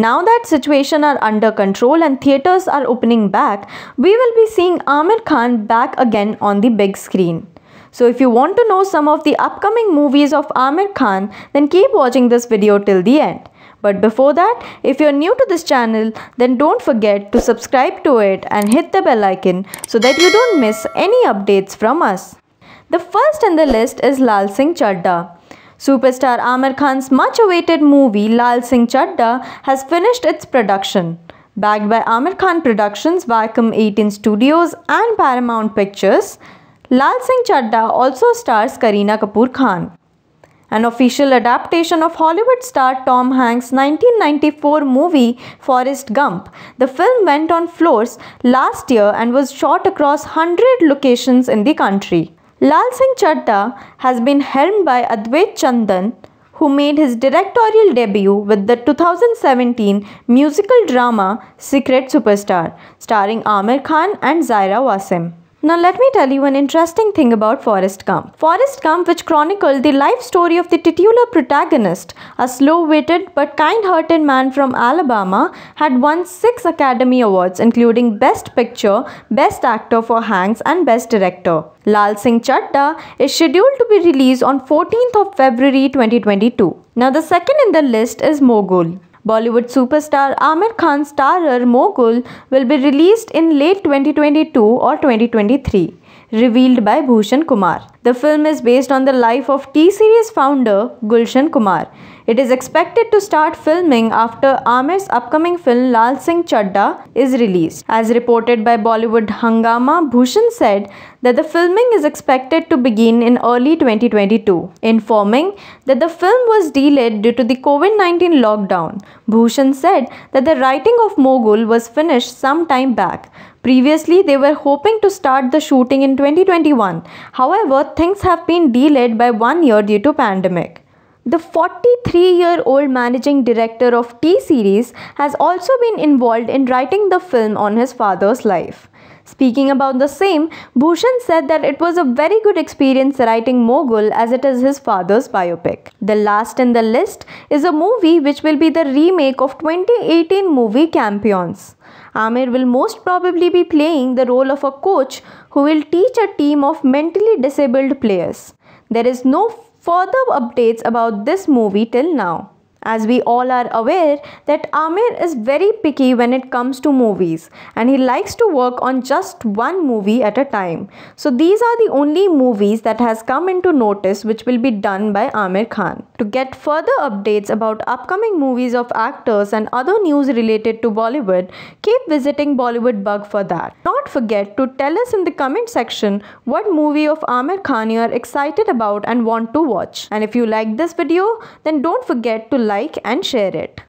Now that situation are under control and theatres are opening back, we will be seeing Amir Khan back again on the big screen. So if you want to know some of the upcoming movies of Amir Khan, then keep watching this video till the end. But before that, if you're new to this channel, then don't forget to subscribe to it and hit the bell icon so that you don't miss any updates from us. The first in the list is Lal Singh Chadda. Superstar Amir Khan's much awaited movie Lal Singh Chadda has finished its production. Backed by Amir Khan Productions, Vacom 18 Studios, and Paramount Pictures, Lal Singh Chadda also stars Kareena Kapoor Khan. An official adaptation of Hollywood star Tom Hanks' 1994 movie Forrest Gump. The film went on floors last year and was shot across 100 locations in the country. Lal Singh Chaddha has been helmed by Advait Chandan, who made his directorial debut with the 2017 musical drama Secret Superstar, starring Amir Khan and Zaira Wasim. Now let me tell you an interesting thing about Forrest Gump. Forrest Gump, which chronicled the life story of the titular protagonist, a slow-witted but kind-hearted man from Alabama, had won six Academy Awards including Best Picture, Best Actor for Hanks and Best Director. Lal Singh Chaddha is scheduled to be released on 14th of February 2022. Now the second in the list is Mogul. Bollywood superstar Amir Khan's starer Mogul will be released in late 2022 or 2023, revealed by Bhushan Kumar. The film is based on the life of T-series founder Gulshan Kumar. It is expected to start filming after Amir's upcoming film Lal Singh Chadda is released. As reported by Bollywood Hangama, Bhushan said that the filming is expected to begin in early 2022, informing that the film was delayed due to the COVID-19 lockdown. Bhushan said that the writing of Mogul was finished some time back. Previously, they were hoping to start the shooting in 2021. However, things have been delayed by one year due to pandemic. The 43 year old managing director of T Series has also been involved in writing the film on his father's life. Speaking about the same, Bhushan said that it was a very good experience writing Mogul as it is his father's biopic. The last in the list is a movie which will be the remake of 2018 movie Campions. Amir will most probably be playing the role of a coach who will teach a team of mentally disabled players. There is no further updates about this movie till now. As we all are aware that Amir is very picky when it comes to movies and he likes to work on just one movie at a time. So these are the only movies that has come into notice which will be done by Amir Khan. To get further updates about upcoming movies of actors and other news related to Bollywood, keep visiting Bollywood Bug for that. Not don't forget to tell us in the comment section what movie of Amir Khan you are excited about and want to watch. And if you like this video, then don't forget to like and share it.